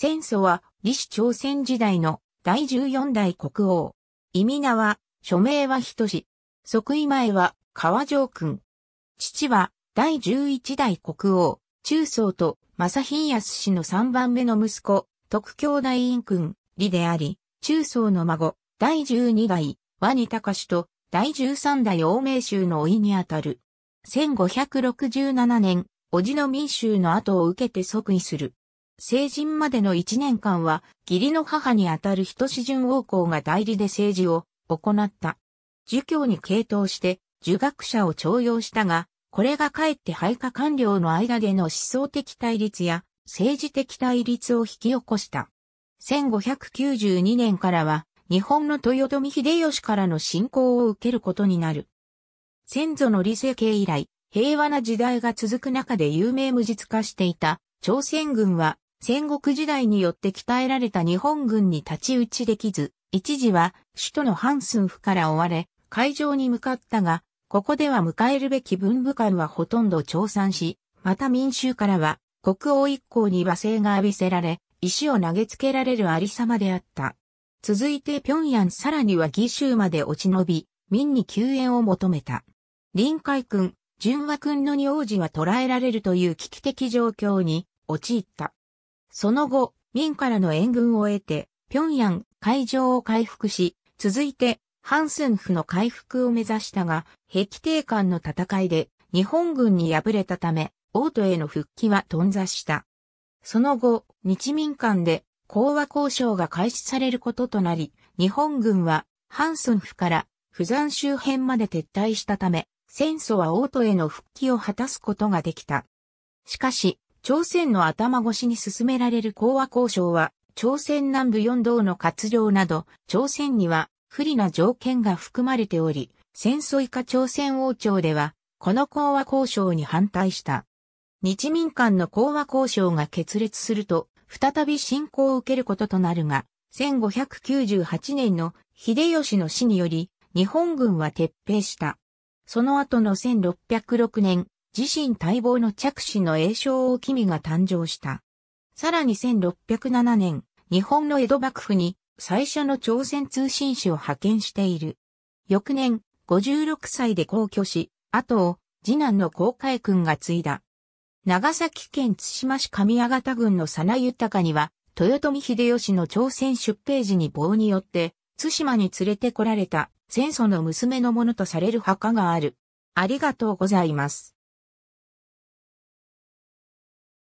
戦争は、李氏朝鮮時代の第14代国王。意味名は、署名は人志。即位前は、川上君。父は、第11代国王、中宗と、正品康氏の3番目の息子、徳教大院君、李であり、中宗の孫、第12代、和に隆氏と、第13代王明州の老いにあたる。1567年、叔父の民衆の後を受けて即位する。成人までの1年間は、義理の母にあたる人志順王公が代理で政治を行った。儒教に傾倒して、儒学者を徴用したが、これがかえって配下官僚の間での思想的対立や政治的対立を引き起こした。1592年からは、日本の豊臣秀吉からの信仰を受けることになる。先祖の理性系以来、平和な時代が続く中で有名無実化していた朝鮮軍は戦国時代によって鍛えられた日本軍に立ち打ちできず、一時は首都のハンスン府から追われ、会場に向かったが、ここでは迎えるべき文武官はほとんど調産し、また民衆からは国王一行に罵声が浴びせられ、石を投げつけられるありさまであった。続いて平壌さらには義州まで落ち延び、民に救援を求めた。臨海君、純和君の二王子は捕らえられるという危機的状況に陥った。その後、明からの援軍を得て、平壌海上を回復し、続いて、ハンスンフの回復を目指したが、壁定艦の戦いで日本軍に敗れたため、王都への復帰は頓挫した。その後、日民間で講和交渉が開始されることとなり、日本軍はハンスンフから釜山周辺まで撤退したため、戦争は王都への復帰を果たすことができた。しかし、朝鮮の頭越しに進められる講和交渉は、朝鮮南部四道の割領など、朝鮮には不利な条件が含まれており、戦争以下朝鮮王朝では、この講和交渉に反対した。日民間の講和交渉が決裂すると、再び侵攻を受けることとなるが、1598年の秀吉の死により、日本軍は撤兵した。その後の1606年、自身待望の着手の栄称を君が誕生した。さらに1607年、日本の江戸幕府に最初の朝鮮通信使を派遣している。翌年、56歳で皇居し、後を次男の公海君が継いだ。長崎県対馬市上屋幡郡の佐名豊には、豊臣秀吉の朝鮮出兵時に棒によって、対馬に連れてこられた、戦祖の娘のものとされる墓がある。ありがとうございます。